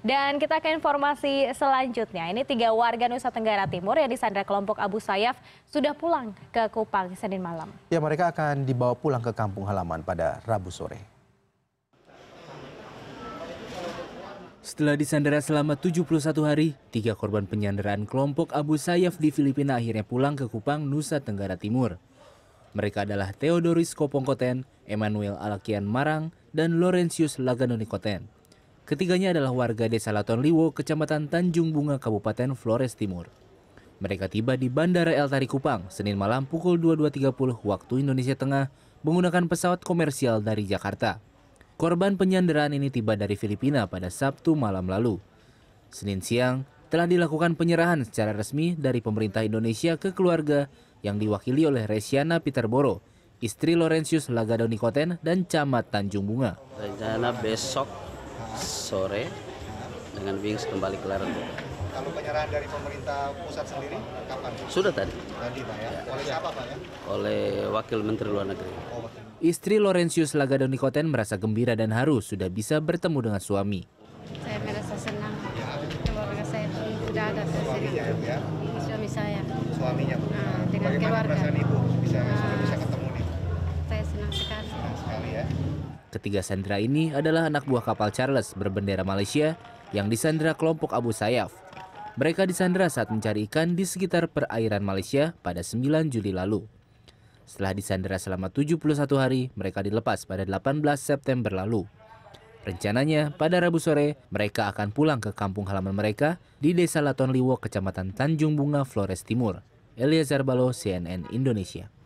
Dan kita ke informasi selanjutnya. Ini tiga warga Nusa Tenggara Timur yang disandra kelompok Abu Sayyaf sudah pulang ke Kupang Senin malam. Ya, mereka akan dibawa pulang ke kampung halaman pada Rabu sore. Setelah disandera selama 71 hari, tiga korban penyanderaan kelompok Abu Sayyaf di Filipina akhirnya pulang ke Kupang, Nusa Tenggara Timur. Mereka adalah Theodoris Kopongkoten, Emmanuel Alakian Marang, dan Laurentius Laganonikoten. Koten. Ketiganya adalah warga desa Laton Liwo, kecamatan Tanjung Bunga, Kabupaten Flores Timur. Mereka tiba di Bandara El Tari Kupang, Senin malam pukul 22.30 waktu Indonesia Tengah, menggunakan pesawat komersial dari Jakarta. Korban penyanderaan ini tiba dari Filipina pada Sabtu malam lalu. Senin siang, telah dilakukan penyerahan secara resmi dari pemerintah Indonesia ke keluarga yang diwakili oleh Resiana Peterboro, istri Laurentius Lagadonikoten dan Camat Tanjung Bunga. Rencana besok sore dengan Wings kembali ke Larang Kalau penyerahan dari pemerintah pusat sendiri kapan? Sudah tadi. Tadi Pak ya. ya. Oleh siapa Pak ya? Oleh Wakil Menteri Luar Negeri. Oh, Istri Laurentius Lagado Nikoten merasa gembira dan haru sudah bisa bertemu dengan suami. Saya merasa senang. Ya. Keluarga saya sudah ada sesuatu. senang. Ya, ya. Suami saya. Suaminya. Nah, dengan Bagaimana keluarga. Ketiga sandera ini adalah anak buah kapal Charles berbendera Malaysia yang disandera kelompok Abu Sayyaf. Mereka disandera saat mencari ikan di sekitar perairan Malaysia pada 9 Juli lalu. Setelah disandera selama 71 hari, mereka dilepas pada 18 September lalu. Rencananya, pada Rabu sore, mereka akan pulang ke kampung halaman mereka di Desa Laton Liwo, Kecamatan Tanjung Bunga, Flores Timur. Eliezer Balo, CNN Indonesia.